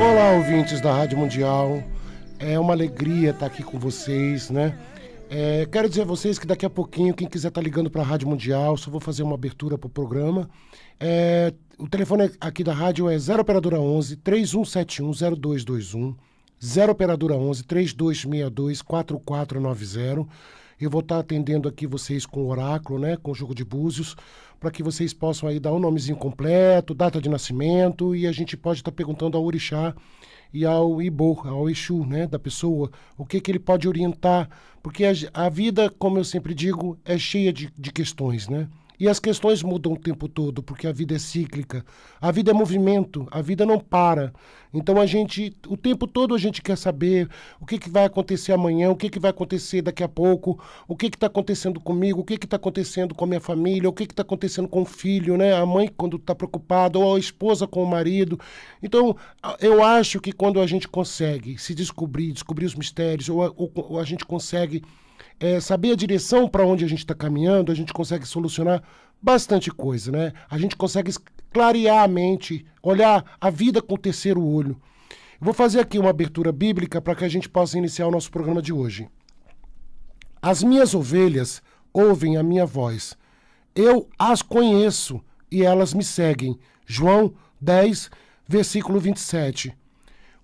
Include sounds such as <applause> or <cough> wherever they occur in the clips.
Olá, ouvintes da Rádio Mundial. É uma alegria estar aqui com vocês, né? É, quero dizer a vocês que daqui a pouquinho, quem quiser estar tá ligando para a Rádio Mundial, só vou fazer uma abertura para o programa. É, o telefone aqui da rádio é 0 operadora 11 3171 0221 0 operadora 11 3262 4490. Eu vou estar atendendo aqui vocês com o oráculo, né, com jogo de búzios, para que vocês possam aí dar o um nomezinho completo, data de nascimento e a gente pode estar perguntando ao orixá e ao Ibo, ao Exu, né, da pessoa, o que que ele pode orientar, porque a, a vida, como eu sempre digo, é cheia de, de questões, né? E as questões mudam o tempo todo, porque a vida é cíclica, a vida é movimento, a vida não para. Então a gente, o tempo todo a gente quer saber o que, que vai acontecer amanhã, o que, que vai acontecer daqui a pouco, o que está acontecendo comigo, o que está acontecendo com a minha família, o que está acontecendo com o filho, né? A mãe quando está preocupada, ou a esposa com o marido. Então eu acho que quando a gente consegue se descobrir, descobrir os mistérios, ou a, ou a gente consegue é, saber a direção para onde a gente está caminhando, a gente consegue solucionar bastante coisa, né? A gente consegue clarear a mente, olhar a vida com o terceiro olho. Eu vou fazer aqui uma abertura bíblica para que a gente possa iniciar o nosso programa de hoje. As minhas ovelhas ouvem a minha voz. Eu as conheço e elas me seguem. João 10, versículo 27.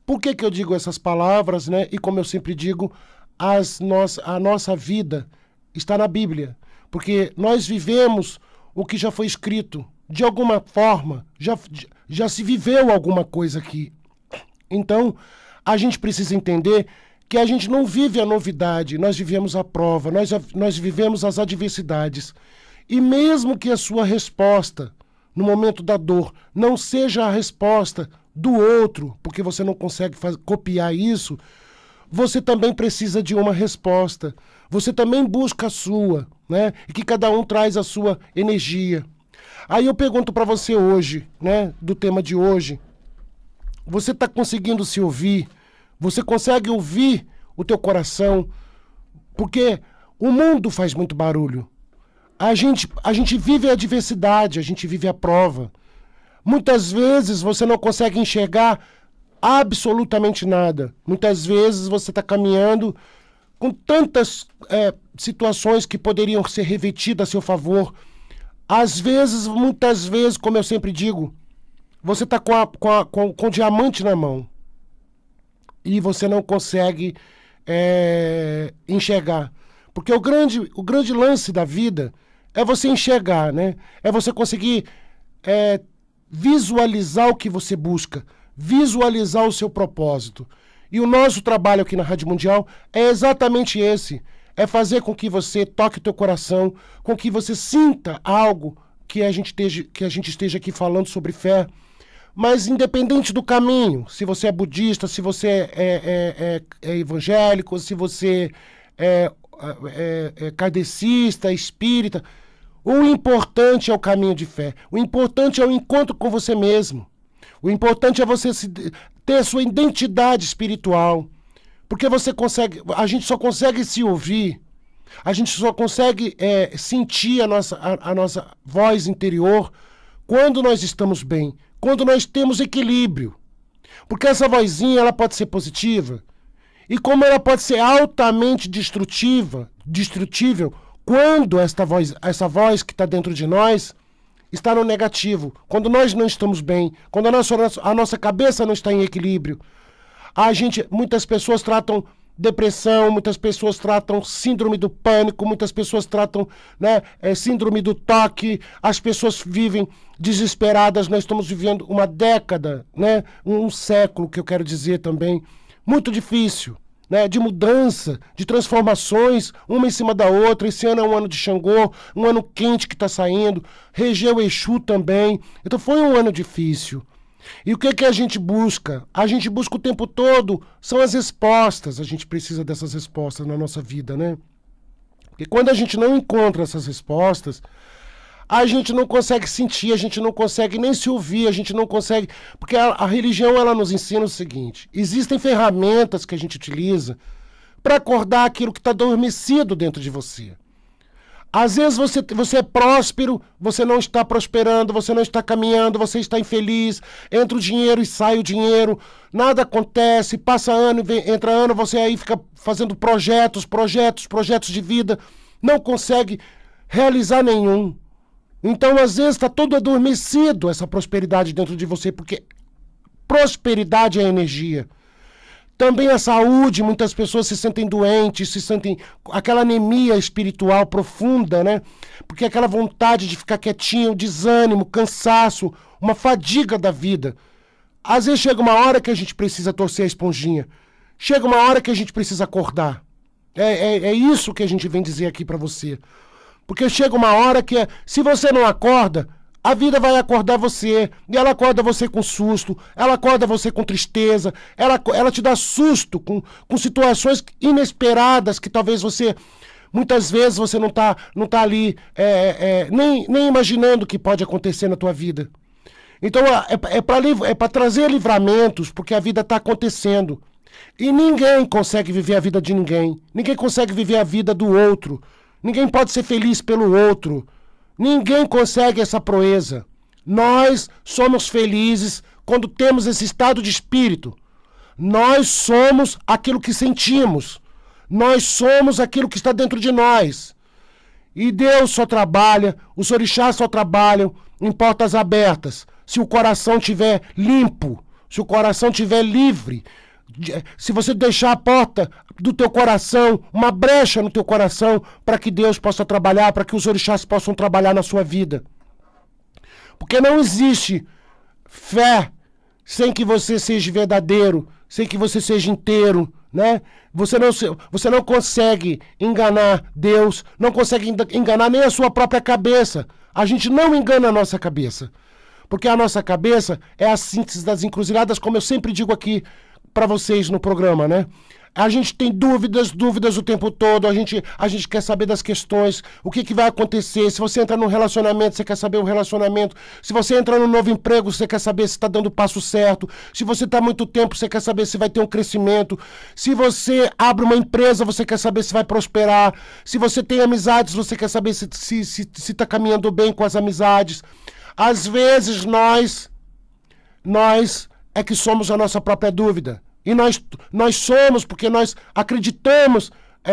Por que, que eu digo essas palavras, né? E como eu sempre digo, as nos, a nossa vida está na Bíblia, porque nós vivemos o que já foi escrito. De alguma forma, já, já se viveu alguma coisa aqui. Então, a gente precisa entender que a gente não vive a novidade, nós vivemos a prova, nós, nós vivemos as adversidades. E mesmo que a sua resposta no momento da dor não seja a resposta do outro, porque você não consegue copiar isso, você também precisa de uma resposta. Você também busca a sua, né? E que cada um traz a sua energia. Aí eu pergunto para você hoje, né, do tema de hoje, você está conseguindo se ouvir? Você consegue ouvir o teu coração? Porque o mundo faz muito barulho. A gente, a gente vive a adversidade, a gente vive a prova. Muitas vezes você não consegue enxergar absolutamente nada. Muitas vezes você está caminhando com tantas é, situações que poderiam ser revertidas a seu favor. Às vezes, muitas vezes, como eu sempre digo, você está com, com, com, com, o diamante na mão e você não consegue é, enxergar. Porque o grande, o grande lance da vida é você enxergar, né? É você conseguir é, visualizar o que você busca visualizar o seu propósito. E o nosso trabalho aqui na Rádio Mundial é exatamente esse: é fazer com que você toque o teu coração, com que você sinta algo que a gente esteja, que a gente esteja aqui falando sobre fé. Mas independente do caminho, se você é budista, se você é, é, é, é, é evangélico, se você é é, é, é, kardecista, espírita, o importante é o caminho de fé. O importante é o encontro com você mesmo. O importante é você ter sua identidade espiritual. Porque você consegue. A gente só consegue se ouvir. A gente só consegue é, sentir a nossa, a, a nossa voz interior quando nós estamos bem, quando nós temos equilíbrio. Porque essa vozinha ela pode ser positiva e como ela pode ser altamente destrutiva, destrutível, quando esta voz, essa voz que está dentro de nós está no negativo, quando nós não estamos bem, quando a nossa, a nossa cabeça não está em equilíbrio. A gente, muitas pessoas tratam depressão, muitas pessoas tratam síndrome do pânico, muitas pessoas tratam né, é, síndrome do toque, as pessoas vivem desesperadas, nós estamos vivendo uma década, né, um, um século que eu quero dizer também, muito difícil né, de mudança, de transformações, uma em cima da outra. Esse ano é um ano de Xangô, um ano quente que está saindo, regeu Exu também. Então foi um ano difícil. E o que, que a gente busca? A gente busca o tempo todo são as respostas. A gente precisa dessas respostas na nossa vida, né? Porque quando a gente não encontra essas respostas, a gente não consegue sentir, a gente não consegue nem se ouvir, a gente não consegue. Porque a, a religião ela nos ensina o seguinte: existem ferramentas que a gente utiliza para acordar aquilo que está adormecido dentro de você. Às vezes você, você é próspero, você não está prosperando, você não está caminhando, você está infeliz, entra o dinheiro e sai o dinheiro, nada acontece, passa ano, vem, entra ano, você aí fica fazendo projetos, projetos, projetos de vida, não consegue realizar nenhum. Então, às vezes, está todo adormecido essa prosperidade dentro de você, porque prosperidade é energia. Também a saúde, muitas pessoas se sentem doentes, se sentem aquela anemia espiritual profunda, né? Porque aquela vontade de ficar quietinho, desânimo, cansaço, uma fadiga da vida. Às vezes chega uma hora que a gente precisa torcer a esponjinha. Chega uma hora que a gente precisa acordar. É, é, é isso que a gente vem dizer aqui para você. Porque chega uma hora que é, se você não acorda, a vida vai acordar você, e ela acorda você com susto, ela acorda você com tristeza, ela, ela te dá susto com, com situações inesperadas que talvez você, muitas vezes, você não está não tá ali é, é, é nem, nem imaginando que pode acontecer na tua vida. Então é, é para é trazer livramentos, porque a vida está acontecendo. E ninguém consegue viver a vida de ninguém, ninguém consegue viver a vida do outro. Ninguém pode ser feliz pelo outro. Ninguém consegue essa proeza. Nós somos felizes quando temos esse estado de espírito. Nós somos aquilo que sentimos. Nós somos aquilo que está dentro de nós. E Deus só trabalha, os orixás só trabalham em portas abertas. Se o coração tiver limpo, se o coração tiver livre, se você deixar a porta do teu coração, uma brecha no teu coração, para que Deus possa trabalhar, para que os orixás possam trabalhar na sua vida. Porque não existe fé sem que você seja verdadeiro, sem que você seja inteiro, né? Você não, você não consegue enganar Deus, não consegue enganar nem a sua própria cabeça. A gente não engana a nossa cabeça. Porque a nossa cabeça é a síntese das encruzilhadas, como eu sempre digo aqui para vocês no programa, né? A gente tem dúvidas, dúvidas o tempo todo, a gente, a gente quer saber das questões, o que, que vai acontecer. Se você entra num relacionamento, você quer saber o relacionamento. Se você entra num novo emprego, você quer saber se está dando o passo certo. Se você está muito tempo, você quer saber se vai ter um crescimento. Se você abre uma empresa, você quer saber se vai prosperar. Se você tem amizades, você quer saber se está se, se, se tá caminhando bem com as amizades. Às vezes nós, nós é que somos a nossa própria dúvida. E nós, nós somos porque nós acreditamos é,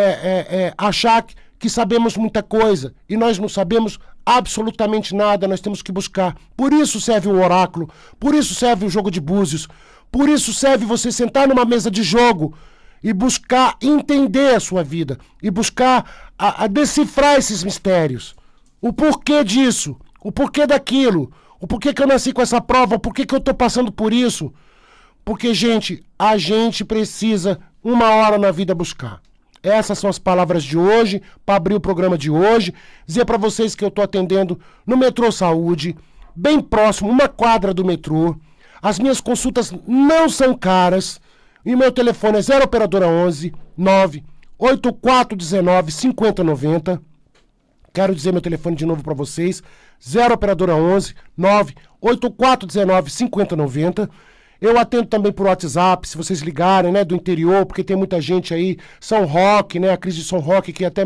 é, é, achar que, que sabemos muita coisa e nós não sabemos absolutamente nada, nós temos que buscar. Por isso serve o oráculo, por isso serve o jogo de búzios, por isso serve você sentar numa mesa de jogo e buscar entender a sua vida e buscar a, a decifrar esses mistérios. O porquê disso, o porquê daquilo. O porquê que eu nasci com essa prova? O porquê que eu tô passando por isso? Porque, gente, a gente precisa uma hora na vida buscar. Essas são as palavras de hoje, para abrir o programa de hoje. Dizer para vocês que eu estou atendendo no Metrô Saúde, bem próximo, uma quadra do metrô. As minhas consultas não são caras. E meu telefone é 0 operadora 11 9 8419 5090. Quero dizer meu telefone de novo para vocês: 0 operadora 11 98419 5090. Eu atendo também por WhatsApp, se vocês ligarem, né, do interior, porque tem muita gente aí, São Roque, né, a Cris de São Roque, que até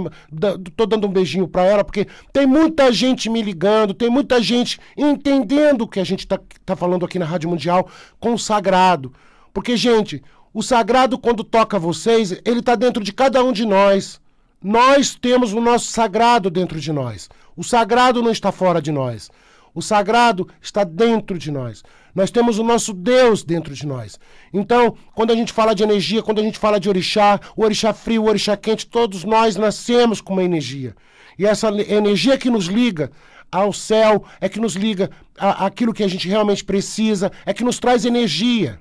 tô dando um beijinho para ela, porque tem muita gente me ligando, tem muita gente entendendo o que a gente tá, tá falando aqui na Rádio Mundial com o sagrado. Porque, gente, o sagrado, quando toca vocês, ele tá dentro de cada um de nós. Nós temos o nosso sagrado dentro de nós. O sagrado não está fora de nós. O sagrado está dentro de nós. Nós temos o nosso Deus dentro de nós. Então, quando a gente fala de energia, quando a gente fala de orixá, o orixá frio, o orixá quente, todos nós nascemos com uma energia. E essa energia que nos liga ao céu, é que nos liga àquilo que a gente realmente precisa, é que nos traz energia.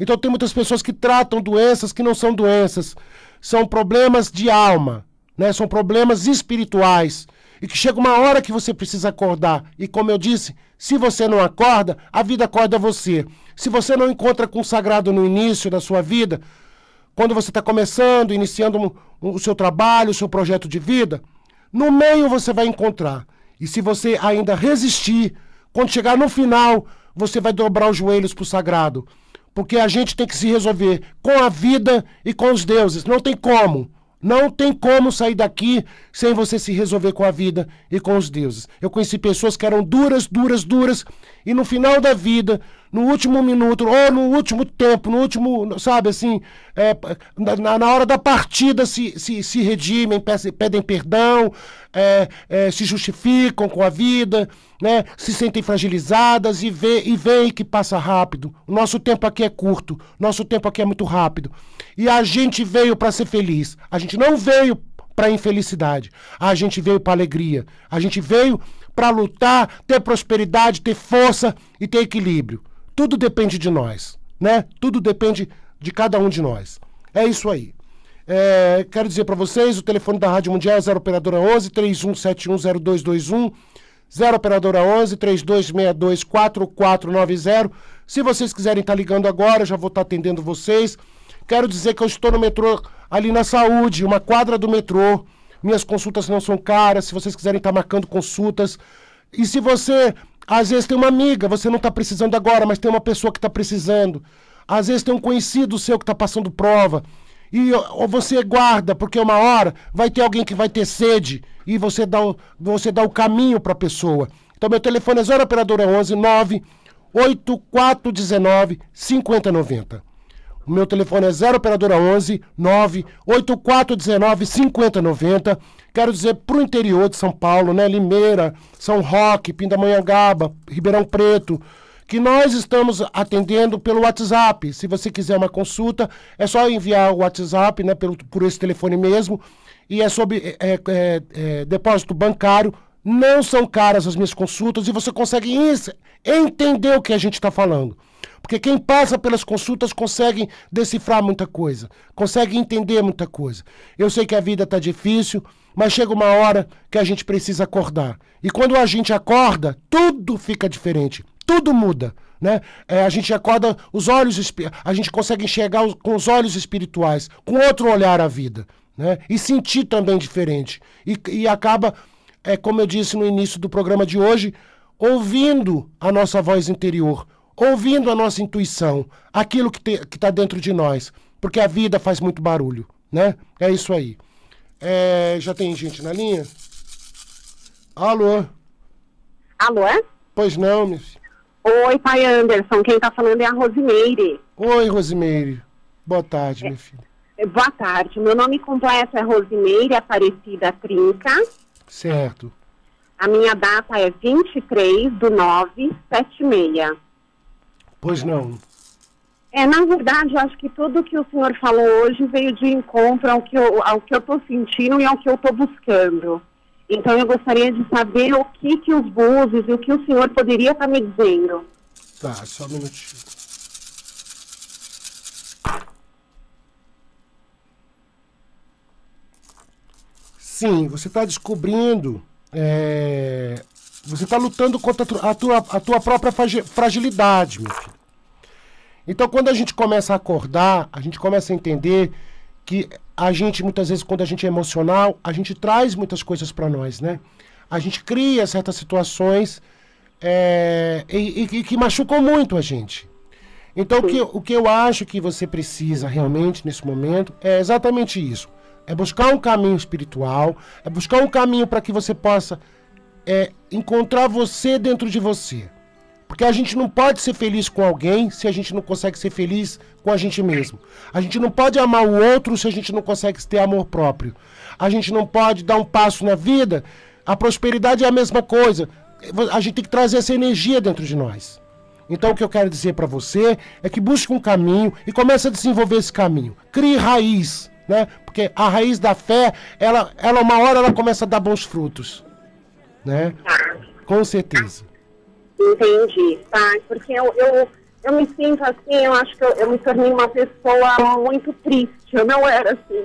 Então, tem muitas pessoas que tratam doenças que não são doenças são problemas de alma, né? são problemas espirituais. E que chega uma hora que você precisa acordar. E como eu disse, se você não acorda, a vida acorda você. Se você não encontra com o sagrado no início da sua vida, quando você está começando, iniciando um, um, o seu trabalho, o seu projeto de vida, no meio você vai encontrar. E se você ainda resistir, quando chegar no final, você vai dobrar os joelhos para o sagrado. Porque a gente tem que se resolver com a vida e com os deuses. Não tem como. Não tem como sair daqui sem você se resolver com a vida e com os deuses. Eu conheci pessoas que eram duras, duras, duras, e no final da vida no último minuto, ou no último tempo, no último, sabe, assim, é, na, na, hora da partida se, se, se redimem, pedem perdão, é, é, se justificam com a vida, né, se sentem fragilizadas e, vê, e veem que passa rápido. O nosso tempo aqui é curto, nosso tempo aqui é muito rápido. E a gente veio para ser feliz, a gente não veio para infelicidade, a gente veio para alegria, a gente veio para lutar, ter prosperidade, ter força e ter equilíbrio tudo depende de nós, né? Tudo depende de cada um de nós. É isso aí. É, quero dizer para vocês, o telefone da Rádio Mundial é 0 operadora 11 31710221, 0 operadora 11 3262 4490. Se vocês quiserem estar tá ligando agora, eu já vou estar tá atendendo vocês. Quero dizer que eu estou no metrô ali na Saúde, uma quadra do metrô. Minhas consultas não são caras, se vocês quiserem estar tá marcando consultas. E se você às vezes tem uma amiga, você não está precisando agora, mas tem uma pessoa que está precisando. Às vezes tem um conhecido seu que está passando prova. E ou você guarda, porque uma hora vai ter alguém que vai ter sede e você dá o, você dá o caminho para a pessoa. Então, meu telefone é 0 operadora 11 9 8419 5090. O meu telefone é 0 operadora 11 98419 5090. Quero dizer para o interior de São Paulo, né, Limeira, São Roque, Pindamonhangaba, Ribeirão Preto, que nós estamos atendendo pelo WhatsApp. Se você quiser uma consulta, é só enviar o WhatsApp, né, pelo, por esse telefone mesmo. E é sobre é, é, é, é depósito bancário. Não são caras as minhas consultas e você consegue entender o que a gente está falando. Porque quem passa pelas consultas consegue decifrar muita coisa, consegue entender muita coisa. Eu sei que a vida está difícil, mas chega uma hora que a gente precisa acordar. E quando a gente acorda, tudo fica diferente, tudo muda. Né? É, a gente acorda os olhos, a gente consegue enxergar com os olhos espirituais, com outro olhar a vida. Né? E sentir também diferente. E, e acaba, é, como eu disse no início do programa de hoje, ouvindo a nossa voz interior, ouvindo a nossa intuição, aquilo que está dentro de nós, porque a vida faz muito barulho, né? É isso aí. É, já tem gente na linha? Alô? Alô? É? Pois não, meu filho. Oi, pai Anderson. Quem está falando é a Rosimeire. Oi, Rosimeire. Boa tarde, é, minha filha. É, boa tarde. Meu nome completo é Rosimeire Aparecida Trinca. Certo. A minha data é 23 do 976. Pois não. É, na verdade, eu acho que tudo que o senhor falou hoje veio de encontro ao que eu, ao que eu tô sentindo e ao que eu estou buscando. Então, eu gostaria de saber o que que os búzios e o que o senhor poderia estar tá me dizendo. Tá, só um minutinho. Sim, você está descobrindo, é... você está lutando contra a tua, a tua própria fragilidade, meu filho. Então, quando a gente começa a acordar, a gente começa a entender que a gente, muitas vezes, quando a gente é emocional, a gente traz muitas coisas para nós, né? A gente cria certas situações é, e, e, e, que machucam muito a gente. Então, o que, o que eu acho que você precisa realmente nesse momento é exatamente isso. É buscar um caminho espiritual, é buscar um caminho para que você possa é, encontrar você dentro de você. Porque a gente não pode ser feliz com alguém se a gente não consegue ser feliz com a gente mesmo. A gente não pode amar o outro se a gente não consegue ter amor próprio. A gente não pode dar um passo na vida. A prosperidade é a mesma coisa. A gente tem que trazer essa energia dentro de nós. Então o que eu quero dizer para você é que busque um caminho e comece a desenvolver esse caminho. Crie raiz, né? Porque a raiz da fé, ela, ela uma hora ela começa a dar bons frutos, né? Com certeza. Entendi, tá? Porque eu, eu, eu me sinto assim, eu acho que eu, eu me tornei uma pessoa muito triste, eu não era assim.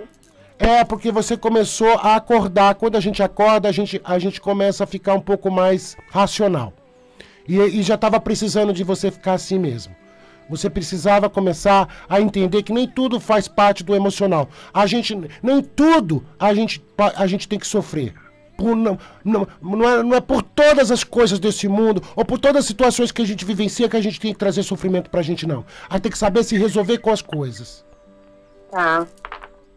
É, porque você começou a acordar. Quando a gente acorda, a gente, a gente começa a ficar um pouco mais racional. E, e já estava precisando de você ficar assim mesmo. Você precisava começar a entender que nem tudo faz parte do emocional. A gente, nem tudo a gente, a gente tem que sofrer por, não, não, não, é, não é por todas as coisas desse mundo ou por todas as situações que a gente vivencia que a gente tem que trazer sofrimento pra gente, não. A gente tem que saber se resolver com as coisas. Tá.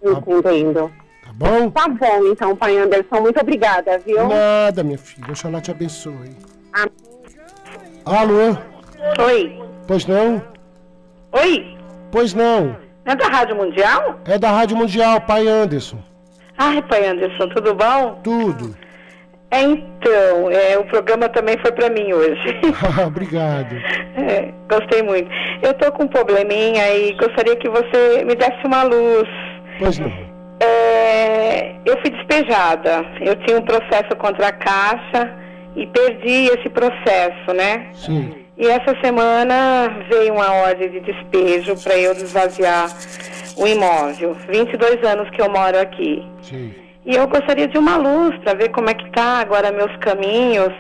entendendo tá. Tá bom? Tá bom, então, pai Anderson. Muito obrigada, viu? Nada, minha filha. Oxalá te abençoe. Ah. Alô? Oi. Pois não? Oi. Pois não. É da Rádio Mundial? É da Rádio Mundial, pai Anderson. Ai, pai Anderson, tudo bom? Tudo. É, então, é, o programa também foi para mim hoje. <laughs> Ah, obrigado. É, gostei muito. Eu estou com um probleminha e gostaria que você me desse uma luz. Pois não. É, eu fui despejada. Eu tinha um processo contra a Caixa e perdi esse processo, né? Sim. E essa semana veio uma ordem de despejo para eu desvaziar o imóvel. 22 anos que eu moro aqui. Sim. E eu gostaria de uma luz para ver como é que tá agora meus caminhos,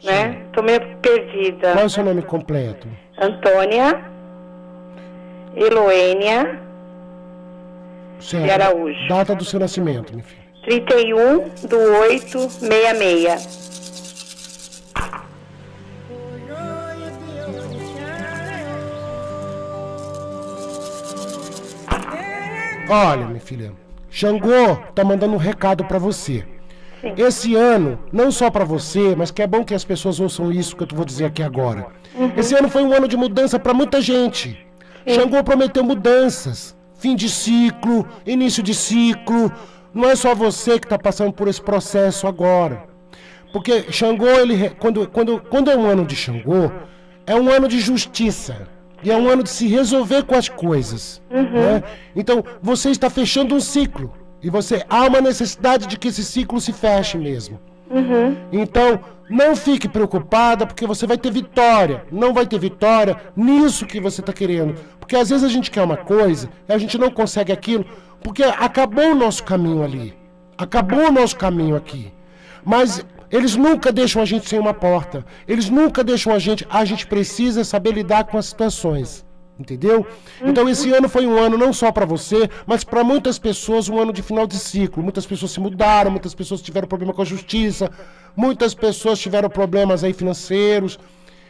Sim. né? Tô meio perdida. Qual é o seu nome completo? Antônia Eloênia certo. de Araújo. Data do seu nascimento, minha filha. 31 do 8 66. Olha, minha filha, Xangô tá mandando um recado para você. Esse ano, não só para você, mas que é bom que as pessoas ouçam isso que eu vou dizer aqui agora. Uhum. Esse ano foi um ano de mudança para muita gente. Sim. Xangô prometeu mudanças, fim de ciclo, início de ciclo. Não é só você que está passando por esse processo agora. Porque Xangô, ele, quando, quando, quando é um ano de Xangô, é um ano de justiça. E é um ano de se resolver com as coisas. Uhum. Né? Então, você está fechando um ciclo. E você há uma necessidade de que esse ciclo se feche mesmo. Uhum. Então, não fique preocupada, porque você vai ter vitória. Não vai ter vitória nisso que você está querendo. Porque às vezes a gente quer uma coisa e a gente não consegue aquilo, porque acabou o nosso caminho ali. Acabou o nosso caminho aqui. Mas eles nunca deixam a gente sem uma porta. Eles nunca deixam a gente. A gente precisa saber lidar com as situações. Entendeu? Então esse ano foi um ano não só para você, mas para muitas pessoas um ano de final de ciclo. Muitas pessoas se mudaram, muitas pessoas tiveram problema com a justiça, muitas pessoas tiveram problemas aí financeiros,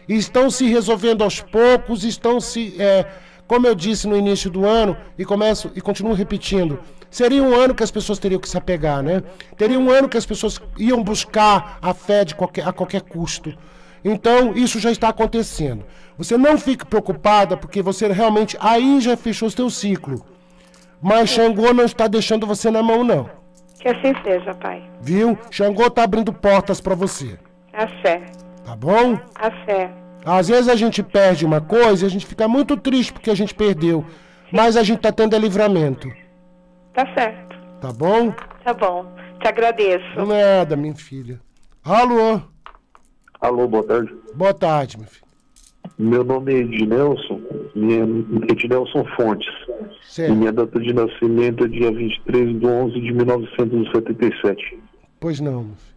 estão se resolvendo aos poucos, estão se, é, como eu disse no início do ano e começo e continuo repetindo, Seria um ano que as pessoas teriam que se apegar, né? Teria um ano que as pessoas iam buscar a fé de qualquer, a qualquer custo. Então, isso já está acontecendo. Você não fique preocupada, porque você realmente aí já fechou o seu ciclo. Mas é. Xangô não está deixando você na mão, não. Que assim seja, pai. Viu? Xangô está abrindo portas para você. A fé. Tá bom? A fé. Às vezes a gente perde uma coisa e a gente fica muito triste porque a gente perdeu. Mas a gente está tendo é livramento. Tá certo. Tá bom? Tá bom. Te agradeço. É nada, minha filha. Alô? Alô, boa tarde. Boa tarde, meu filho. Meu nome é Ednelson, minha, Ednelson Fontes. Certo. E minha data de nascimento é dia 23 de 11 de 1977. Pois não, meu filho.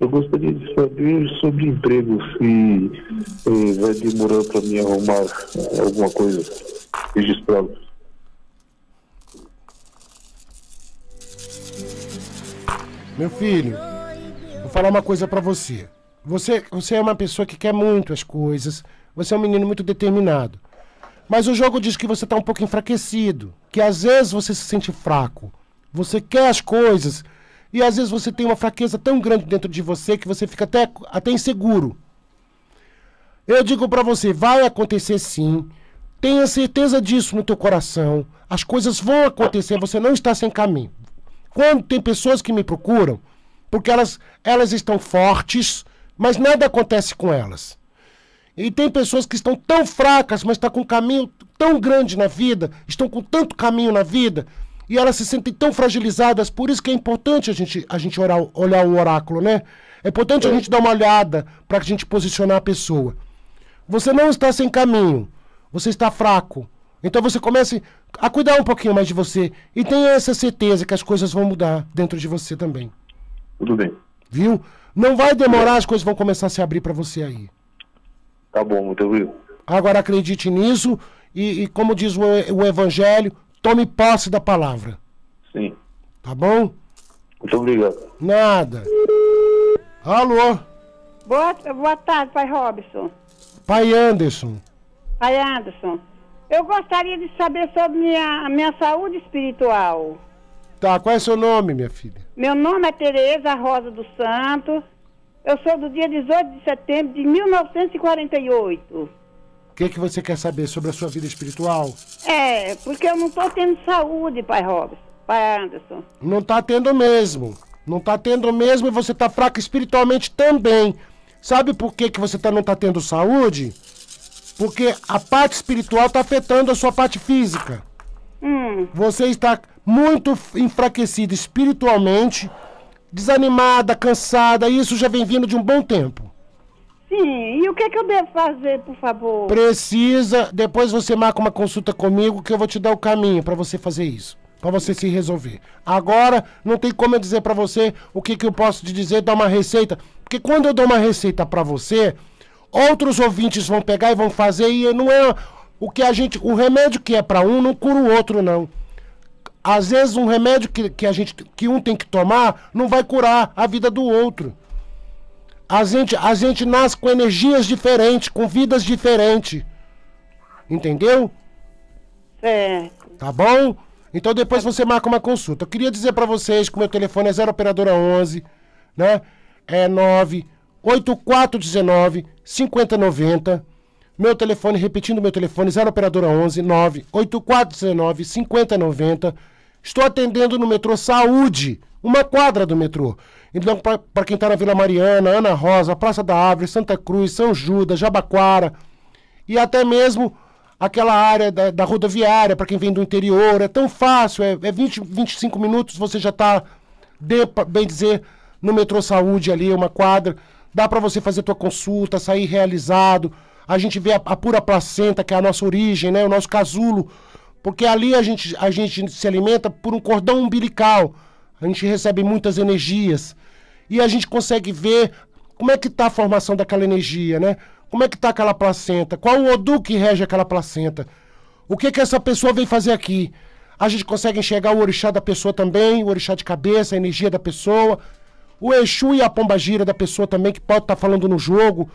Eu gostaria de saber sobre emprego, se eh, vai demorar para mim arrumar alguma coisa registrada. Meu filho, vou falar uma coisa para você. Você, você é uma pessoa que quer muito as coisas. Você é um menino muito determinado. Mas o jogo diz que você tá um pouco enfraquecido. Que às vezes você se sente fraco. Você quer as coisas. E às vezes você tem uma fraqueza tão grande dentro de você que você fica até, até inseguro. Eu digo para você, vai acontecer sim. Tenha certeza disso no teu coração. As coisas vão acontecer, você não está sem caminho. Quando tem pessoas que me procuram, porque elas, elas estão fortes, mas nada acontece com elas. E tem pessoas que estão tão fracas, mas estão tá com um caminho tão grande na vida, estão com tanto caminho na vida, e elas se sentem tão fragilizadas, por isso que é importante a gente, a gente orar, olhar o oráculo, né? É importante a é. gente dar uma olhada para a gente posicionar a pessoa. Você não está sem caminho, você está fraco, então você comece a cuidar um pouquinho mais de você e tenha essa certeza que as coisas vão mudar dentro de você também. Tudo bem. Viu? Não vai demorar, as coisas vão começar a se abrir para você aí. Tá bom, muito obrigado. Agora acredite nisso e, e como diz o, o, Evangelho, tome posse da palavra. Sim. Tá bom? Muito obrigado. Nada. Alô? Boa, boa tarde, pai Robson. Pai Anderson. Pai Anderson. Eu gostaria de saber sobre minha, minha saúde espiritual. Tá, qual é seu nome, minha filha? Meu nome é Tereza Rosa dos Santos. Eu sou do dia 18 de setembro de 1948. O que, é que você quer saber sobre a sua vida espiritual? É, porque eu não estou tendo saúde, pai Robson, pai Anderson. Não está tendo mesmo. Não está tendo mesmo e você está fraca espiritualmente também. Sabe por que, que você tá, não está tendo saúde? Porque a parte espiritual está afetando a sua parte física. Hum. Você está muito enfraquecida espiritualmente, desanimada, cansada, e isso já vem vindo de um bom tempo. Sim, e o que, é que eu devo fazer, por favor? Precisa, depois você marca uma consulta comigo que eu vou te dar o caminho para você fazer isso, para você se resolver. Agora não tem como eu dizer para você o que que eu posso te dizer, dar uma receita, porque quando eu dou uma receita para você, outros ouvintes vão pegar e vão fazer e não é o que a gente, o remédio que é para um não cura o outro não. Às vezes um remédio que, que a gente que um tem que tomar não vai curar a vida do outro. A gente, a gente nasce com energias diferentes, com vidas diferentes. Entendeu? É. Tá bom? Então depois você marca uma consulta. Eu queria dizer para vocês que o meu telefone é zero operadora 11, né? É 9 8419 5090. Meu telefone, repetindo meu telefone, 0 operadora 11 9 8419 5090. Estou atendendo no metrô Saúde, uma quadra do metrô. Então, para quem está na Vila Mariana, Ana Rosa, Praça da Árvore, Santa Cruz, São Judas, Jabaquara e até mesmo aquela área da, da rodoviária, para quem vem do interior, é tão fácil, é, é 20, 25 minutos, você já está, bem dizer, no metrô Saúde ali, uma quadra dá para você fazer tua consulta, sair realizado. A gente vê a, a, pura placenta, que é a nossa origem, né? O nosso casulo. Porque ali a gente, a gente se alimenta por um cordão umbilical. A gente recebe muitas energias. E a gente consegue ver como é que está a formação daquela energia, né? Como é que está aquela placenta? Qual o Odu que rege aquela placenta? O que que essa pessoa veio fazer aqui? A gente consegue enxergar o orixá da pessoa também, o orixá de cabeça, a energia da pessoa o Exu e a pomba gira da pessoa também, que pode estar tá falando no jogo.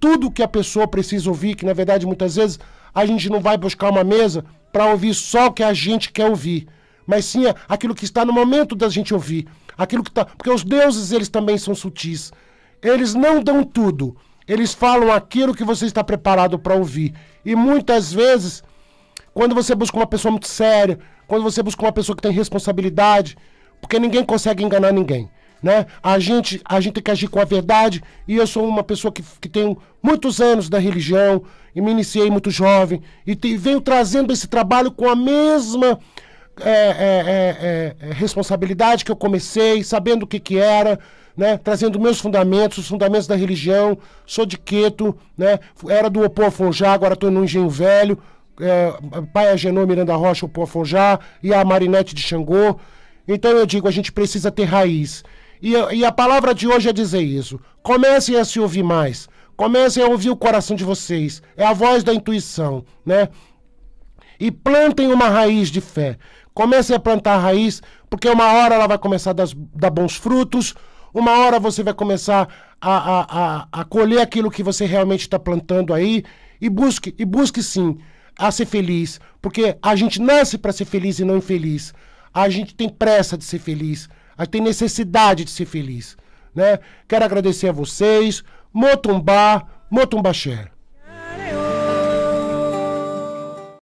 Tudo que a pessoa precisa ouvir, que na verdade muitas vezes a gente não vai buscar uma mesa para ouvir só o que a gente quer ouvir, mas sim aquilo que está no momento da gente ouvir. Aquilo que está porque os deuses eles também são sutis. Eles não dão tudo. Eles falam aquilo que você está preparado para ouvir. E muitas vezes, quando você busca uma pessoa muito séria, quando você busca uma pessoa que tem responsabilidade, porque ninguém consegue enganar ninguém. Né? A, gente, a gente tem que agir com a verdade. E eu sou uma pessoa que, que tenho muitos anos da religião e me iniciei muito jovem. E te, venho trazendo esse trabalho com a mesma é, é, é, é, é responsabilidade que eu comecei, sabendo o que, que era. Né, trazendo meus fundamentos, os fundamentos da religião, sou de Queto, né, era do Opô Afonjá, agora estou no Engenho Velho, é, pai Agenô é Miranda Rocha, Opô Pofonjá e a Marinete de Xangô. Então eu digo, a gente precisa ter raiz. E, e a palavra de hoje é dizer isso. Comecem a se ouvir mais. Comecem a ouvir o coração de vocês. É a voz da intuição, né? E plantem uma raiz de fé. Comecem a plantar a raiz, porque uma hora ela vai começar a dar, bons frutos, uma hora você vai começar a, a, a, a colher aquilo que você realmente está plantando aí. E busque, e busque sim a ser feliz, porque a gente nasce para ser feliz e não infeliz. A gente tem pressa de ser feliz. A gente tem necessidade de ser feliz. Né? Quero agradecer a vocês. Motumbá, Motumbaxé.